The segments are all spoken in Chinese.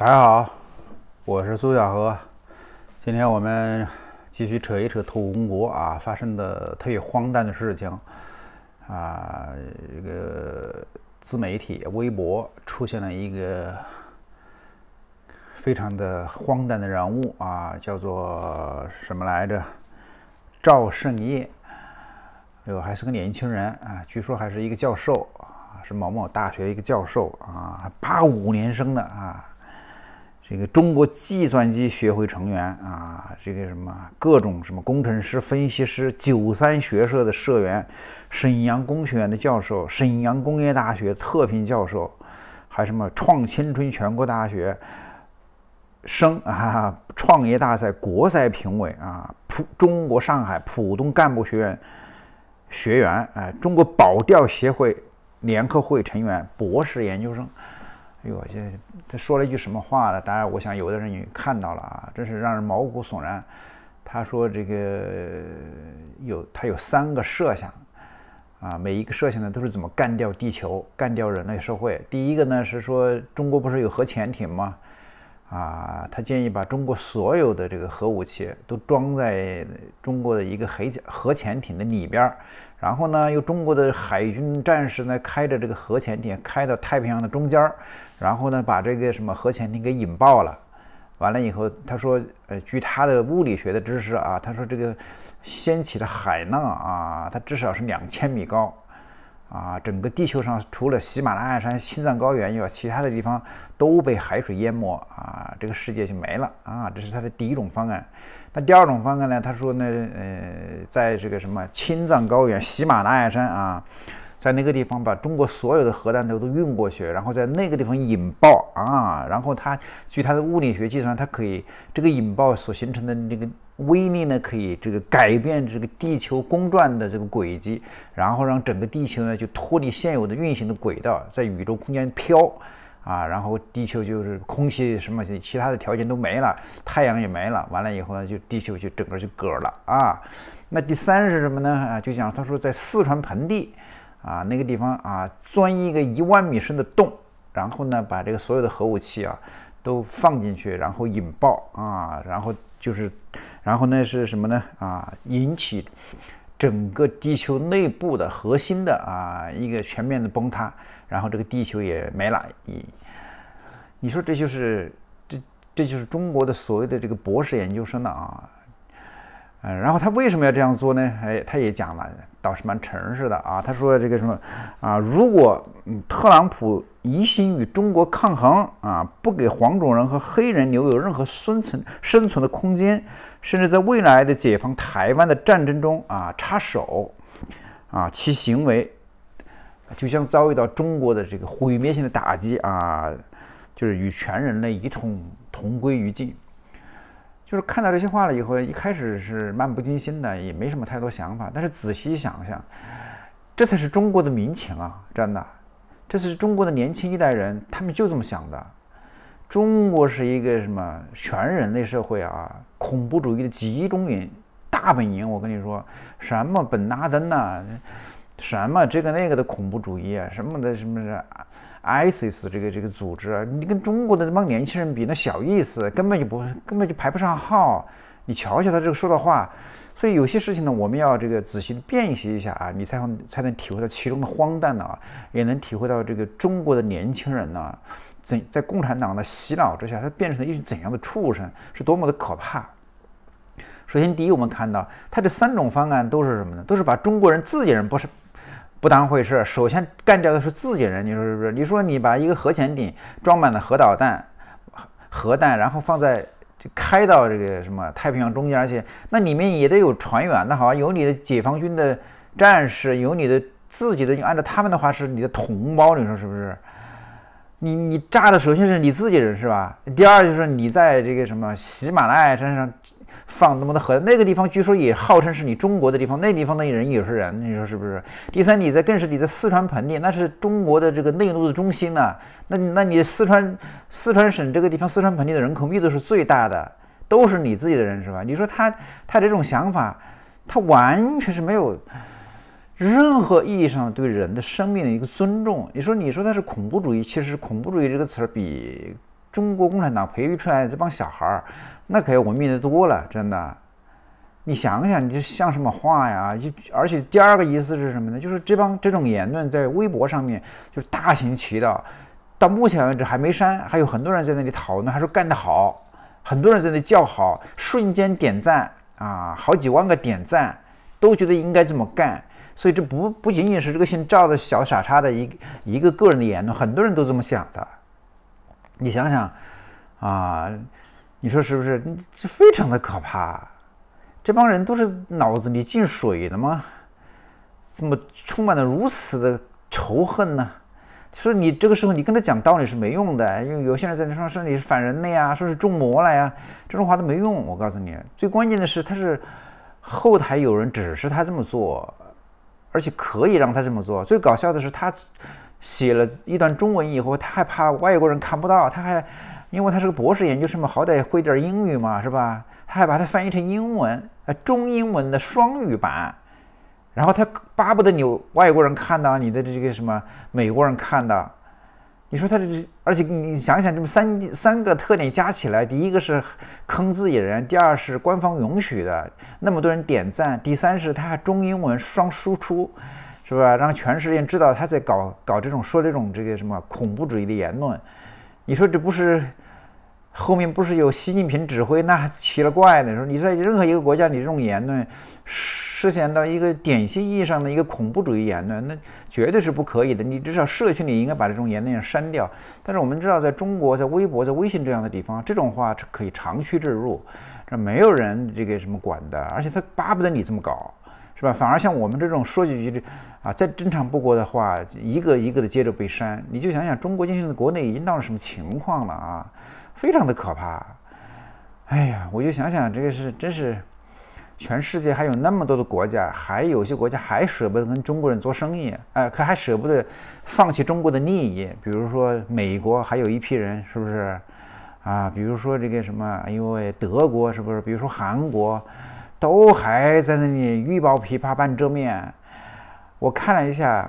大家好，我是苏小河，今天我们继续扯一扯土公国啊发生的特别荒诞的事情啊。这个自媒体微博出现了一个非常的荒诞的人物啊，叫做什么来着？赵胜业，哟，还是个年轻人啊，据说还是一个教授，是某某大学的一个教授啊，八五年生的啊。这个中国计算机学会成员啊，这个什么各种什么工程师、分析师，九三学社的社员，沈阳工学院的教授，沈阳工业大学特聘教授，还什么创青春全国大学生啊创业大赛国赛评委啊，浦中国上海浦东干部学院学员哎，中国保钓协会联合会成员，博士研究生。哎呦，这他说了一句什么话呢？当然，我想有的人也看到了啊，真是让人毛骨悚然。他说这个有他有三个设想啊，每一个设想呢都是怎么干掉地球、干掉人类社会。第一个呢是说，中国不是有核潜艇吗？啊，他建议把中国所有的这个核武器都装在中国的一个核潜核潜艇的里边儿，然后呢，由中国的海军战士呢开着这个核潜艇开到太平洋的中间儿，然后呢把这个什么核潜艇给引爆了。完了以后，他说，呃，据他的物理学的知识啊，他说这个掀起的海浪啊，它至少是两千米高。啊，整个地球上除了喜马拉雅山、青藏高原以外，其他的地方都被海水淹没啊，这个世界就没了啊！这是他的第一种方案。那第二种方案呢？他说呢，呃，在这个什么青藏高原、喜马拉雅山啊。在那个地方把中国所有的核弹头都运过去，然后在那个地方引爆啊，然后它据它的物理学计算，它可以这个引爆所形成的这个威力呢，可以这个改变这个地球公转的这个轨迹，然后让整个地球呢就脱离现有的运行的轨道，在宇宙空间飘啊，然后地球就是空气什么其他的条件都没了，太阳也没了，完了以后呢，就地球就整个就嗝了啊。那第三是什么呢？啊，就讲他说在四川盆地。啊，那个地方啊，钻一个一万米深的洞，然后呢，把这个所有的核武器啊都放进去，然后引爆啊，然后就是，然后呢是什么呢？啊，引起整个地球内部的核心的啊一个全面的崩塌，然后这个地球也没了。你你说这就是这这就是中国的所谓的这个博士研究生啊，嗯，然后他为什么要这样做呢？哎，他也讲了。倒是蛮诚实的啊，他说这个什么啊，如果特朗普一心与中国抗衡啊，不给黄种人和黑人留有任何生存生存的空间，甚至在未来的解放台湾的战争中啊插手，啊其行为就像遭遇到中国的这个毁灭性的打击啊，就是与全人类一同同归于尽。就是看到这些话了以后，一开始是漫不经心的，也没什么太多想法。但是仔细想想，这才是中国的民情啊！真的，这是中国的年轻一代人，他们就这么想的。中国是一个什么全人类社会啊？恐怖主义的集中营、大本营。我跟你说，什么本拉登呐，什么这个那个的恐怖主义，啊，什么的什么的。ISIS 这个这个组织啊，你跟中国的那帮年轻人比，那小意思，根本就不根本就排不上号。你瞧瞧他这个说的话，所以有些事情呢，我们要这个仔细辨析一下啊，你才能才能体会到其中的荒诞呢，也能体会到这个中国的年轻人呢，怎在共产党的洗脑之下，他变成了一群怎样的畜生，是多么的可怕。首先，第一，我们看到他这三种方案都是什么呢？都是把中国人自己人不是。不当回事儿，首先干掉的是自己人，你说是不是？你说你把一个核潜艇装满了核导弹、核弹，然后放在开到这个什么太平洋中间去，那里面也得有船员，那好，有你的解放军的战士，有你的自己的，按照他们的话是你的同胞，你说是不是？你你炸的首先是你自己人是吧？第二就是你在这个什么喜马拉雅山上。放那么多河，那个地方据说也号称是你中国的地方，那地方的人也是人，你说是不是？第三，你在更是你在四川盆地，那是中国的这个内陆的中心啊。那那你四川四川省这个地方，四川盆地的人口密度是最大的，都是你自己的人是吧？你说他他这种想法，他完全是没有任何意义上对人的生命的一个尊重。你说你说他是恐怖主义，其实恐怖主义这个词儿比。中国共产党培育出来这帮小孩儿，那可要文明的多了，真的。你想想，你这像什么话呀？就而且第二个意思是什么呢？就是这帮这种言论在微博上面就是大行其道，到目前为止还没删，还有很多人在那里讨论，还说干得好，很多人在那叫好，瞬间点赞啊，好几万个点赞，都觉得应该这么干。所以这不不仅仅是这个姓赵的小傻叉的一一个个人的言论，很多人都这么想的。你想想，啊，你说是不是？这非常的可怕，这帮人都是脑子里进水了吗？怎么充满了如此的仇恨呢？说你这个时候你跟他讲道理是没用的，因为有些人在那上说你是反人类啊，说是中魔了呀，这种话都没用。我告诉你，最关键的是他是后台有人指示他这么做，而且可以让他这么做。最搞笑的是他。写了一段中文以后，他害怕外国人看不到，他还，因为他是个博士研究生嘛，好歹会点英语嘛，是吧？他还把它翻译成英文，呃，中英文的双语版，然后他巴不得你外国人看到你的这个什么，美国人看到，你说他这，而且你想想，这么三三个特点加起来，第一个是坑自己人，第二是官方允许的，那么多人点赞，第三是他还中英文双输出。是吧？让全世界知道他在搞搞这种说这种这个什么恐怖主义的言论，你说这不是后面不是有习近平指挥？那奇了怪的。说你在任何一个国家，你这种言论涉嫌到一个典型意义上的一个恐怖主义言论，那绝对是不可以的。你至少社区里应该把这种言论要删掉。但是我们知道，在中国，在微博、在微信这样的地方，这种话可以长驱直入，这没有人这个什么管的，而且他巴不得你这么搞。是吧？反而像我们这种说几句这啊再正常不过的话，一个一个的接着被删。你就想想，中国今天的国内已经到了什么情况了啊？非常的可怕。哎呀，我就想想这个是真是，全世界还有那么多的国家，还有些国家还舍不得跟中国人做生意，哎，可还舍不得放弃中国的利益。比如说美国，还有一批人是不是？啊，比如说这个什么，哎呦喂，德国是不是？比如说韩国。都还在那里欲抱琵琶半遮面，我看了一下，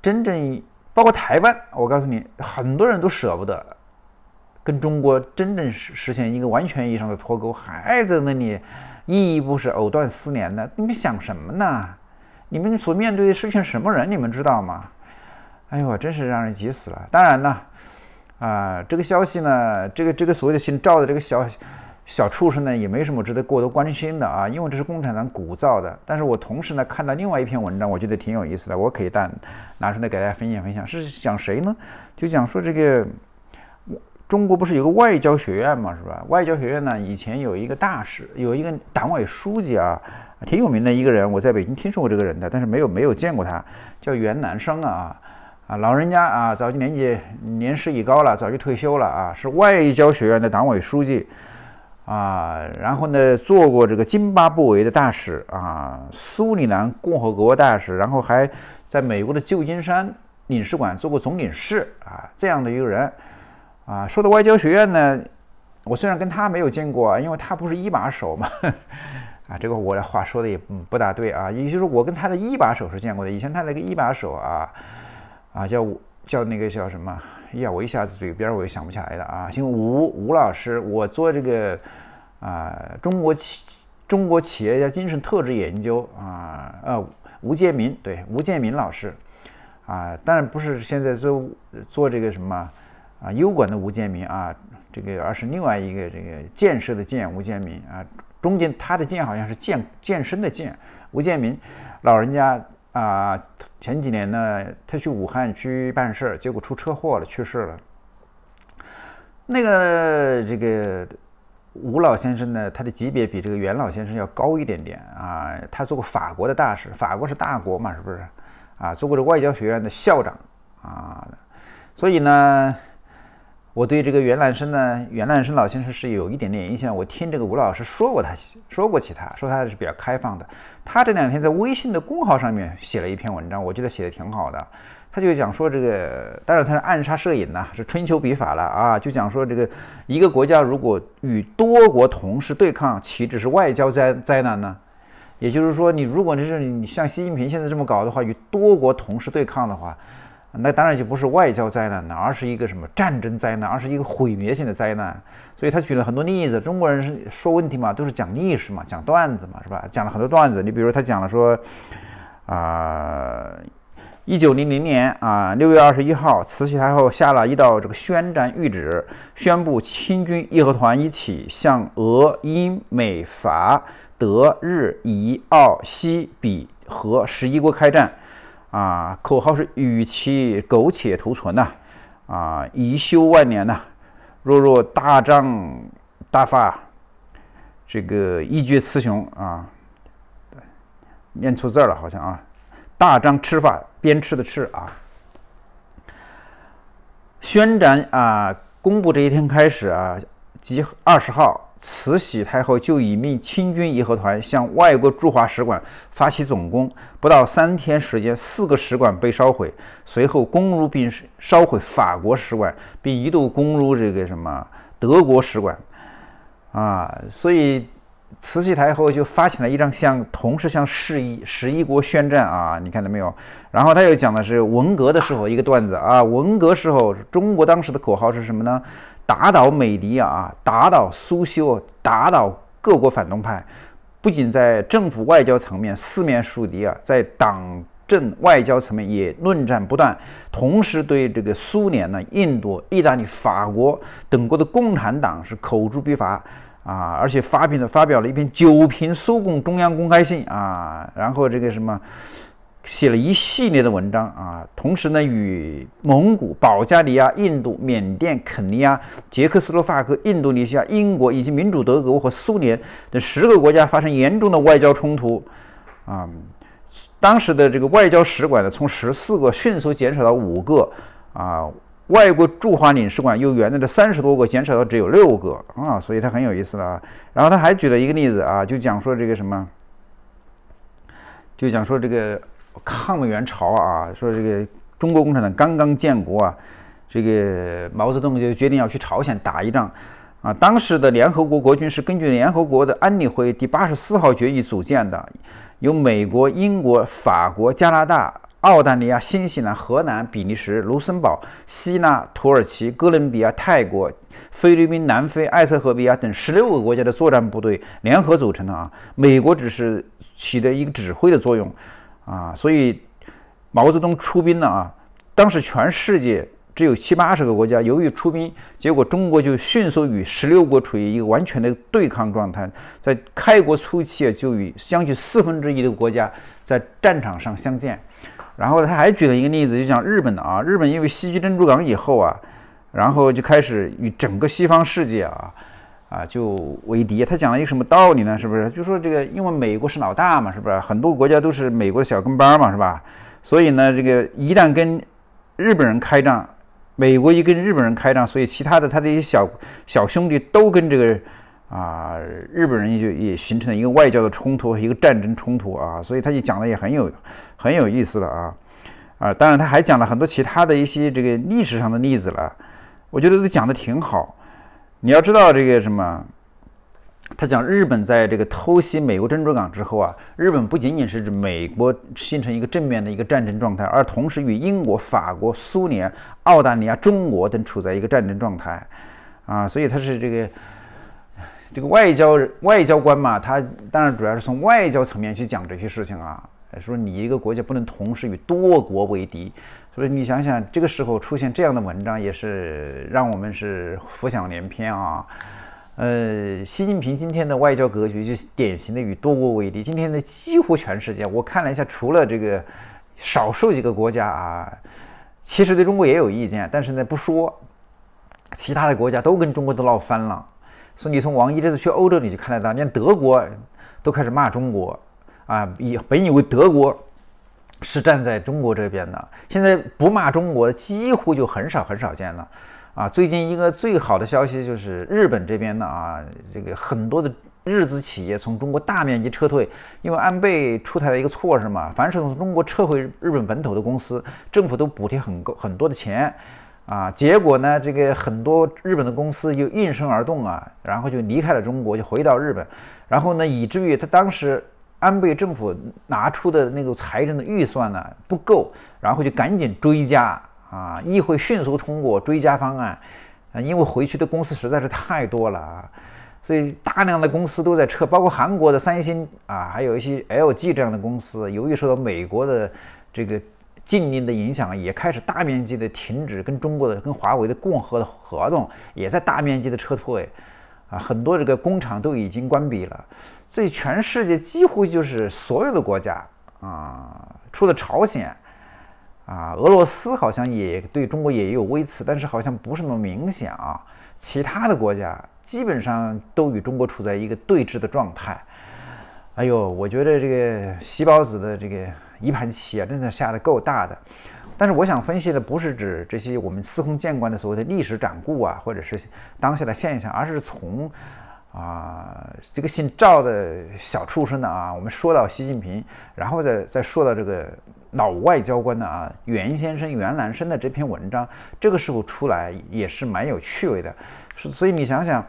真正包括台湾，我告诉你，很多人都舍不得跟中国真正实实现一个完全意义上的脱钩，还在那里依不是藕断丝连的，你们想什么呢？你们所面对的是群什么人？你们知道吗？哎呦，真是让人急死了。当然了，啊，这个消息呢，这个这个所谓的姓赵的这个消息。小畜生呢，也没什么值得过多关心的啊，因为这是共产党鼓噪的。但是我同时呢，看到另外一篇文章，我觉得挺有意思的，我可以但拿出来给大家分享分享。是讲谁呢？就讲说这个中国不是有个外交学院嘛，是吧？外交学院呢，以前有一个大使，有一个党委书记啊，挺有名的一个人。我在北京听说过这个人的，但是没有没有见过他，叫袁南生啊啊，老人家啊，早就年纪年事已高了，早就退休了啊，是外交学院的党委书记。啊，然后呢，做过这个津巴布韦的大使啊，苏里南共和国大使，然后还在美国的旧金山领事馆做过总领事啊，这样的一个人啊，说到外交学院呢，我虽然跟他没有见过，因为他不是一把手嘛，啊，这个我的话说的也不大对啊，也就是我跟他的一把手是见过的，以前他那个一把手啊，啊叫叫那个叫什么？呀，我一下子嘴边儿我也想不起来了啊。姓吴吴老师，我做这个啊中国企中国企业家精神特质研究啊，呃吴建民对吴建民老师啊，当然不是现在做做这个什么啊，优管的吴建民啊，这个而是另外一个这个建设的建吴建民啊，中间他的建好像是健健身的健吴建民老人家。啊，前几年呢，他去武汉去办事儿，结果出车祸了，去世了。那个这个吴老先生呢，他的级别比这个袁老先生要高一点点啊。他做过法国的大使，法国是大国嘛，是不是？啊，做过这外交学院的校长啊，所以呢。我对这个袁兰生呢，袁兰生老先生是有一点点印象。我听这个吴老师说过，他说过起他，说他是比较开放的。他这两天在微信的公号上面写了一篇文章，我觉得写的挺好的。他就讲说这个，当然他是暗杀摄影呐，是春秋笔法了啊，就讲说这个一个国家如果与多国同时对抗，岂止是外交灾灾难呢？也就是说，你如果你是你像习近平现在这么搞的话，与多国同时对抗的话。那当然就不是外交灾难了，而是一个什么战争灾难，而是一个毁灭性的灾难。所以他举了很多例子。中国人是说问题嘛，都是讲历史嘛，讲段子嘛，是吧？讲了很多段子。你比如他讲了说，啊，一九零零年啊，六月二十一号，慈禧太后下了一道这个宣战谕旨，宣布清军义和团一起向俄、英、美、法、德、日、以、澳、西、比和十一国开战。啊，口号是与其苟且图存呐，啊，宜休万年呐。若若大张大发，这个一决雌雄啊。念错字了，好像啊，大张吃法边吃的吃啊。宣展啊，公布这一天开始啊，即二十号。慈禧太后就已命清军义和团向外国驻华使馆发起总攻，不到三天时间，四个使馆被烧毁，随后攻入并烧毁法国使馆，并一度攻入这个什么德国使馆，啊！所以慈禧太后就发起了一张向同时向十一十一国宣战啊！你看到没有？然后他又讲的是文革的时候一个段子啊，文革时候中国当时的口号是什么呢？打倒美迪啊啊！打倒苏修！打倒各国反动派！不仅在政府外交层面四面树敌啊，在党政外交层面也论战不断。同时对这个苏联呢、印度、意大利、法国等国的共产党是口诛笔伐啊！而且发了发表了一篇《九评苏共中央公开信》啊，然后这个什么？写了一系列的文章啊，同时呢，与蒙古、保加利亚、印度、缅甸、肯尼亚、捷克斯洛伐克、印度尼西亚、英国以及民主德国和苏联等十个国家发生严重的外交冲突，啊，当时的这个外交使馆呢，从十四个迅速减少到五个，啊，外国驻华领事馆由原来的三十多个减少到只有六个，啊，所以它很有意思的啊。然后他还举了一个例子啊，就讲说这个什么，就讲说这个。抗美援朝啊，说这个中国共产党刚刚建国啊，这个毛泽东就决定要去朝鲜打一仗啊。当时的联合国国军是根据联合国的安理会第八十四号决议组建的，由美国、英国、法国、加拿大、澳大利亚、新西兰、荷兰、比利时、卢森堡、希腊、土耳其、哥伦比亚、泰国、菲律宾、南非、埃塞俄比亚等十六个国家的作战部队联合组成的啊。美国只是起的一个指挥的作用。啊，所以毛泽东出兵了啊！当时全世界只有七八十个国家，由于出兵，结果中国就迅速与十六国处于一个完全的对抗状态。在开国初期啊，就与将近四分之一的国家在战场上相见。然后他还举了一个例子，就讲日本的啊，日本因为西击珍珠港以后啊，然后就开始与整个西方世界啊。啊，就为敌。他讲了一个什么道理呢？是不是？就说这个，因为美国是老大嘛，是不是？很多国家都是美国的小跟班嘛，是吧？所以呢，这个一旦跟日本人开战，美国一跟日本人开战，所以其他的他这些小小兄弟都跟这个啊日本人就也形成了一个外交的冲突，和一个战争冲突啊。所以他就讲的也很有很有意思了啊啊！当然他还讲了很多其他的一些这个历史上的例子了，我觉得都讲的挺好。你要知道这个什么，他讲日本在这个偷袭美国珍珠港之后啊，日本不仅仅是美国形成一个正面的一个战争状态，而同时与英国、法国、苏联、澳大利亚、中国等处在一个战争状态，啊，所以他是这个这个外交外交官嘛，他当然主要是从外交层面去讲这些事情啊，说你一个国家不能同时与多国为敌。所以你想想，这个时候出现这样的文章，也是让我们是浮想联翩啊。呃，习近平今天的外交格局，就是典型的与多国为敌。今天的几乎全世界，我看了一下，除了这个少数几个国家啊，其实对中国也有意见，但是呢不说，其他的国家都跟中国都闹翻了。所以你从王毅这次去欧洲，你就看得到，连德国都开始骂中国啊。以本以为德国。是站在中国这边的，现在不骂中国几乎就很少很少见了，啊，最近一个最好的消息就是日本这边呢啊，这个很多的日资企业从中国大面积撤退，因为安倍出台了一个措施嘛，凡是从中国撤回日本本土的公司，政府都补贴很高很多的钱，啊，结果呢，这个很多日本的公司就应声而动啊，然后就离开了中国，就回到日本，然后呢，以至于他当时。安倍政府拿出的那个财政的预算呢不够，然后就赶紧追加啊！议会迅速通过追加方案，啊，因为回去的公司实在是太多了啊，所以大量的公司都在撤，包括韩国的三星啊，还有一些 LG 这样的公司，由于受到美国的这个禁令的影响，也开始大面积的停止跟中国的、跟华为的共和的合同，也在大面积的撤退。啊，很多这个工厂都已经关闭了，所以全世界几乎就是所有的国家啊，除了朝鲜啊，俄罗斯好像也对中国也有微词，但是好像不是那么明显啊。其他的国家基本上都与中国处在一个对峙的状态。哎呦，我觉得这个西包子的这个一盘棋啊，真的下的够大的。但是我想分析的不是指这些我们司空见惯的所谓的历史掌故啊，或者是当下的现象，而是从啊这个姓赵的小畜生的啊，我们说到习近平，然后再再说到这个老外交官的啊袁先生袁兰生的这篇文章，这个时候出来也是蛮有趣味的。所以你想想，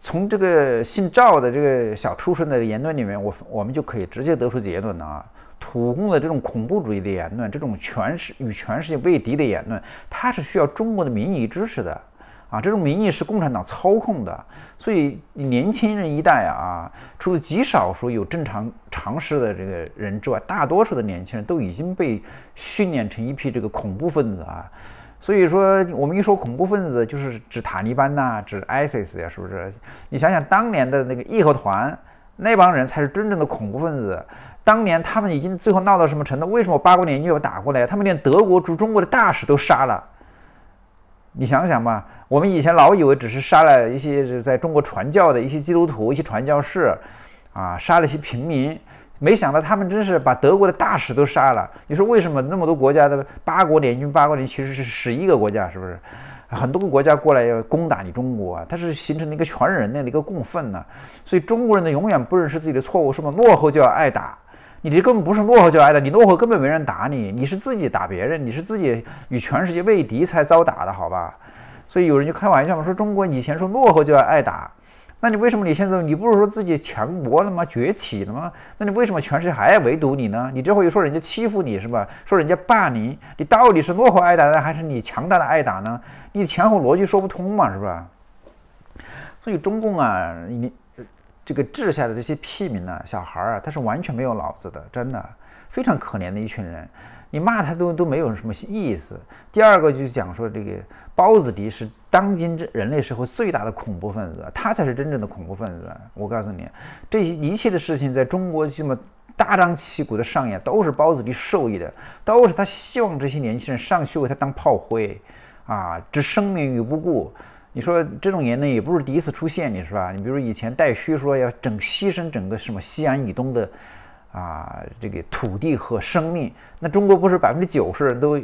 从这个姓赵的这个小畜生的言论里面，我我们就可以直接得出结论了啊。土共的这种恐怖主义的言论，这种全世与全世界为敌的言论，它是需要中国的民意支持的啊！这种民意是共产党操控的，所以年轻人一代啊，除了极少数有正常常识的这个人之外，大多数的年轻人都已经被训练成一批这个恐怖分子啊！所以说，我们一说恐怖分子，就是指塔利班呐，指 ISIS 呀，是不是？你想想当年的那个义和团，那帮人才是真正的恐怖分子。当年他们已经最后闹到什么程度？为什么八国联军要打过来？他们连德国驻中国的大使都杀了。你想想吧，我们以前老以为只是杀了一些在中国传教的一些基督徒、一些传教士，啊，杀了一些平民，没想到他们真是把德国的大使都杀了。你说为什么那么多国家的八国联军？八国联其实是十一个国家，是不是？很多个国家过来要攻打你中国，它是形成了一个全人类的一个共愤呢。所以中国人呢，永远不认识自己的错误，什么落后就要挨打。你这根本不是落后就挨打，你落后根本没人打你，你是自己打别人，你是自己与全世界为敌才遭打的，好吧？所以有人就开玩笑嘛，说中国以前说落后就要挨打，那你为什么你现在你不是说自己强国了吗？崛起了吗？那你为什么全世界还要围堵你呢？你这会又说人家欺负你是吧？说人家霸凌你，到底是落后挨打呢，还是你强大的挨打呢？你前后逻辑说不通嘛，是吧？所以中共啊，你。这个治下的这些屁民呐，小孩儿啊，他是完全没有脑子的，真的非常可怜的一群人。你骂他都都没有什么意思。第二个就是讲说，这个包子迪是当今这人类社会最大的恐怖分子，他才是真正的恐怖分子。我告诉你，这些一切的事情在中国这么大张旗鼓的上演，都是包子迪受益的，都是他希望这些年轻人上去为他当炮灰，啊，置生命于不顾。你说这种言论也不是第一次出现你是吧？你比如以前戴虚说要整牺牲整个什么西安以东的，啊这个土地和生命，那中国不是百分之九十人都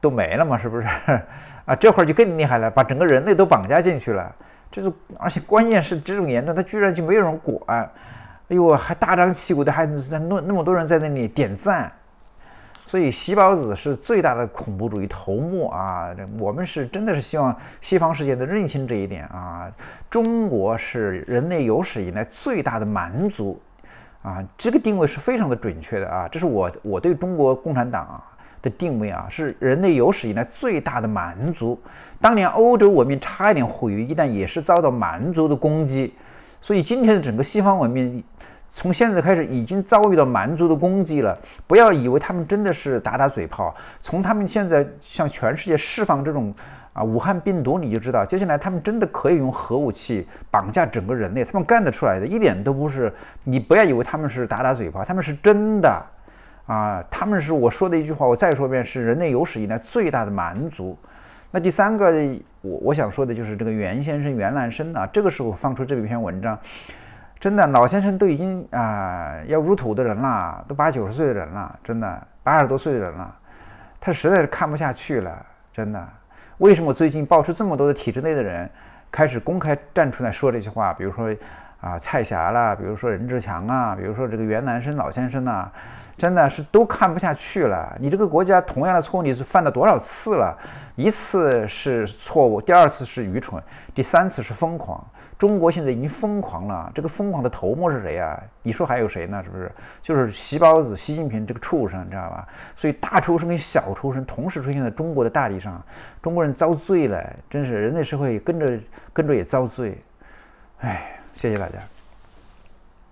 都没了吗？是不是？啊这会儿就更厉害了，把整个人类都绑架进去了。这就而且关键是这种言论他居然就没有人管，哎呦，还大张旗鼓的，还在那那么多人在那里点赞。所以，习包子是最大的恐怖主义头目啊！我们是真的是希望西方世界能认清这一点啊！中国是人类有史以来最大的蛮族啊！这个定位是非常的准确的啊！这是我我对中国共产党啊的定位啊，是人类有史以来最大的蛮族。当年欧洲文明差一点毁于一旦，也是遭到蛮族的攻击。所以，今天的整个西方文明。从现在开始已经遭遇到蛮族的攻击了，不要以为他们真的是打打嘴炮。从他们现在向全世界释放这种啊武汉病毒，你就知道接下来他们真的可以用核武器绑架整个人类，他们干得出来的，一点都不是。你不要以为他们是打打嘴炮，他们是真的。啊，他们是我说的一句话，我再说一遍，是人类有史以来最大的蛮族。那第三个，我我想说的就是这个袁先生袁兰生啊，这个时候放出这篇文章。真的，老先生都已经啊要入土的人了，都八九十岁的人了，真的八十多岁的人了，他实在是看不下去了。真的，为什么最近爆出这么多的体制内的人开始公开站出来说这些话？比如说啊蔡霞啦，比如说任志强啊，比如说这个袁南生老先生呐，真的是都看不下去了。你这个国家同样的错误你是犯了多少次了？一次是错误，第二次是愚蠢，第三次是疯狂。中国现在已经疯狂了，这个疯狂的头目是谁啊？你说还有谁呢？是不是？就是习包子、习近平这个畜生，你知道吧？所以大畜生跟小畜生同时出现在中国的大地上，中国人遭罪了，真是人类社会跟着跟着也遭罪。哎，谢谢大家。